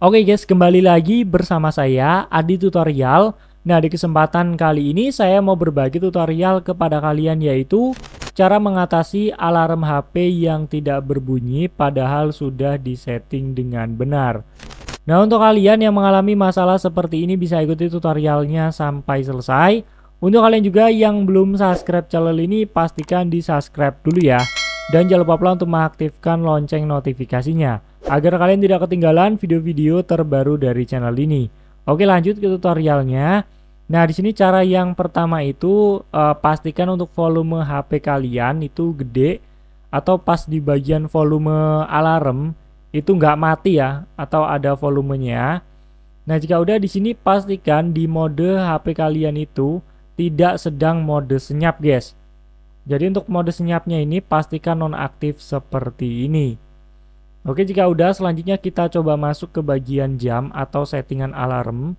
Oke guys, kembali lagi bersama saya Adi Tutorial. Nah, di kesempatan kali ini saya mau berbagi tutorial kepada kalian yaitu cara mengatasi alarm HP yang tidak berbunyi padahal sudah disetting dengan benar. Nah, untuk kalian yang mengalami masalah seperti ini bisa ikuti tutorialnya sampai selesai. Untuk kalian juga yang belum subscribe channel ini pastikan di subscribe dulu ya. Dan jangan lupa pula untuk mengaktifkan lonceng notifikasinya agar kalian tidak ketinggalan video-video terbaru dari channel ini. Oke lanjut ke tutorialnya. Nah di sini cara yang pertama itu uh, pastikan untuk volume HP kalian itu gede atau pas di bagian volume alarm itu nggak mati ya atau ada volumenya. Nah jika udah di sini pastikan di mode HP kalian itu tidak sedang mode senyap guys. Jadi untuk mode senyapnya ini pastikan nonaktif seperti ini. Oke, jika udah selanjutnya kita coba masuk ke bagian jam atau settingan alarm.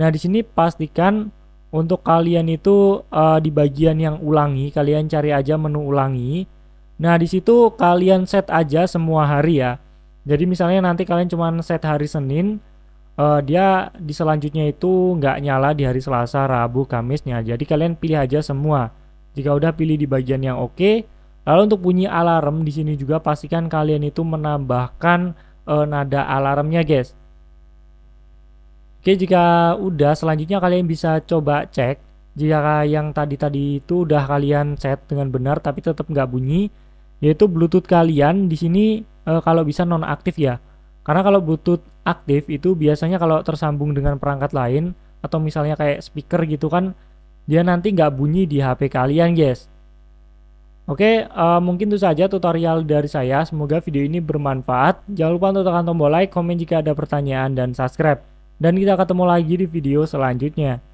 Nah, di sini pastikan untuk kalian itu uh, di bagian yang ulangi, kalian cari aja menu ulangi. Nah, di situ kalian set aja semua hari ya. Jadi misalnya nanti kalian cuma set hari Senin, uh, dia di selanjutnya itu nggak nyala di hari Selasa, Rabu, Kamisnya. Jadi kalian pilih aja semua. Jika udah pilih di bagian yang oke, okay, Lalu untuk bunyi alarm di sini juga pastikan kalian itu menambahkan e, nada alarmnya guys. Oke, jika udah selanjutnya kalian bisa coba cek jika yang tadi-tadi itu udah kalian set dengan benar tapi tetap nggak bunyi, yaitu Bluetooth kalian di sini e, kalau bisa nonaktif ya. Karena kalau Bluetooth aktif itu biasanya kalau tersambung dengan perangkat lain atau misalnya kayak speaker gitu kan dia nanti nggak bunyi di HP kalian guys. Oke, uh, mungkin itu saja tutorial dari saya. Semoga video ini bermanfaat. Jangan lupa untuk tekan tombol like, komen jika ada pertanyaan, dan subscribe. Dan kita ketemu lagi di video selanjutnya.